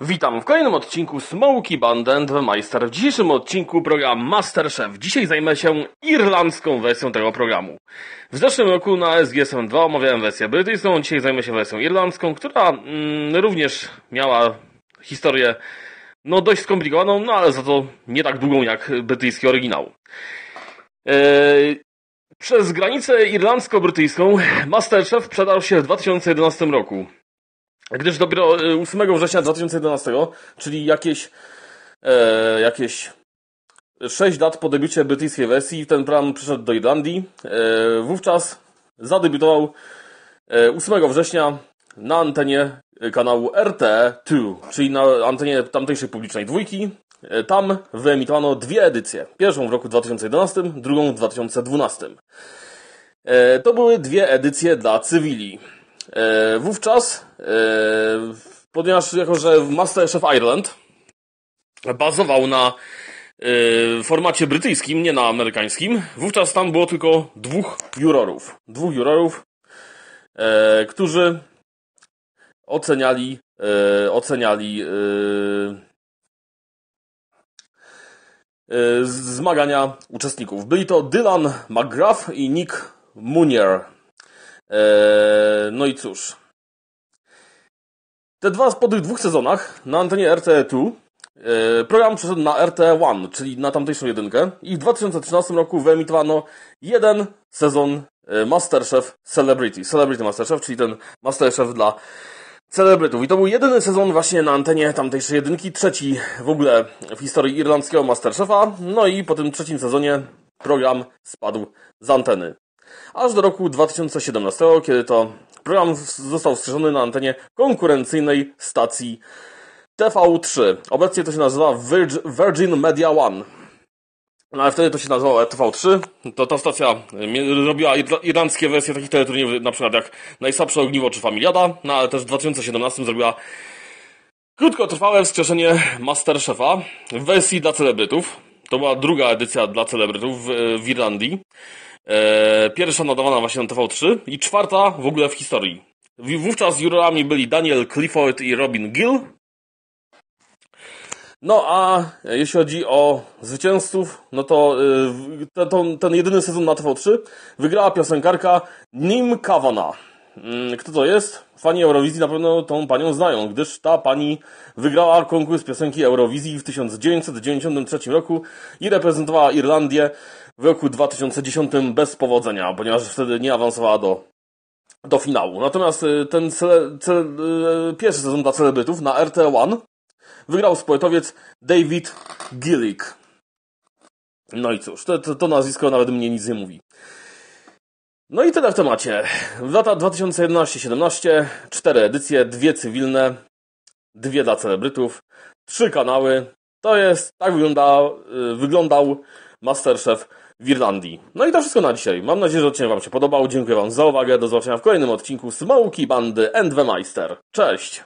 Witam w kolejnym odcinku Smoky Bandit Meister. W dzisiejszym odcinku program Masterchef. Dzisiaj zajmę się irlandzką wersją tego programu. W zeszłym roku na SGSM2 omawiałem wersję brytyjską, dzisiaj zajmę się wersją irlandzką, która mm, również miała historię no dość skomplikowaną, no ale za to nie tak długą jak brytyjski oryginał. E, przez granicę irlandzko-brytyjską Masterchef przedarł się w 2011 roku. Gdyż dopiero 8 e, września 2011, czyli jakieś, e, jakieś 6 lat po debiucie brytyjskiej wersji, ten plan przyszedł do Irlandii. E, wówczas zadebiutował 8 e, września na antenie kanału RT2, e czyli na antenie tamtejszej publicznej dwójki. Tam wyemitowano dwie edycje. Pierwszą w roku 2011, drugą w 2012. To były dwie edycje dla cywili. E, wówczas, e, ponieważ jako, że Masterchef Ireland bazował na e, formacie brytyjskim, nie na amerykańskim, wówczas tam było tylko dwóch jurorów. Dwóch jurorów, e, którzy oceniali, e, oceniali e, e, zmagania uczestników. Byli to Dylan McGrath i Nick Munier. Eee, no i cóż. Te dwa, po tych dwóch sezonach na antenie RTE2 eee, program przeszedł na RTE1, czyli na tamtejszą jedynkę i w 2013 roku wyemitowano jeden sezon eee, Masterchef Celebrity. Celebrity Masterchef, czyli ten Masterchef dla celebrytów. I to był jedyny sezon właśnie na antenie tamtejszej jedynki, trzeci w ogóle w historii irlandzkiego Masterchefa. No i po tym trzecim sezonie program spadł z anteny. Aż do roku 2017, kiedy to program został strzeżony na antenie konkurencyjnej stacji TV3. Obecnie to się nazywa Virgin Media One. No ale wtedy to się nazywało TV3. To ta stacja e, robiła irlandzkie wersje takich teleturniejów, na przykład jak Najsłabsze Ogniwo czy Familiada, no ale też w 2017 zrobiła krótkotrwałe wskrzeszenie Masterchefa w wersji dla celebrytów. To była druga edycja dla celebrytów w, e, w Irlandii. Eee, pierwsza nadawana właśnie na TV3 i czwarta w ogóle w historii. Wówczas jurorami byli Daniel Clifford i Robin Gill. No a jeśli chodzi o zwycięzców, no to e, ten, ten jedyny sezon na TV3 wygrała piosenkarka Nim Kawana. Mm, kto to jest? Fani Eurowizji na pewno tą panią znają, gdyż ta pani wygrała konkurs piosenki Eurowizji w 1993 roku i reprezentowała Irlandię w roku 2010 bez powodzenia, ponieważ wtedy nie awansowała do, do finału. Natomiast y, ten cele, cele, y, pierwszy sezon dla celebrytów na RT1 wygrał spoetowiec David Gillick. No i cóż, to, to, to nazwisko nawet mnie nic nie mówi. No i tyle w temacie. Lata 2011 2017, cztery edycje, dwie cywilne, dwie dla celebrytów, trzy kanały. To jest, tak wygląda, y, wyglądał Masterchef w Irlandii. No i to wszystko na dzisiaj. Mam nadzieję, że odcinek Wam się podobał. Dziękuję Wam za uwagę. Do zobaczenia w kolejnym odcinku Smoki Bandy Meister. Cześć!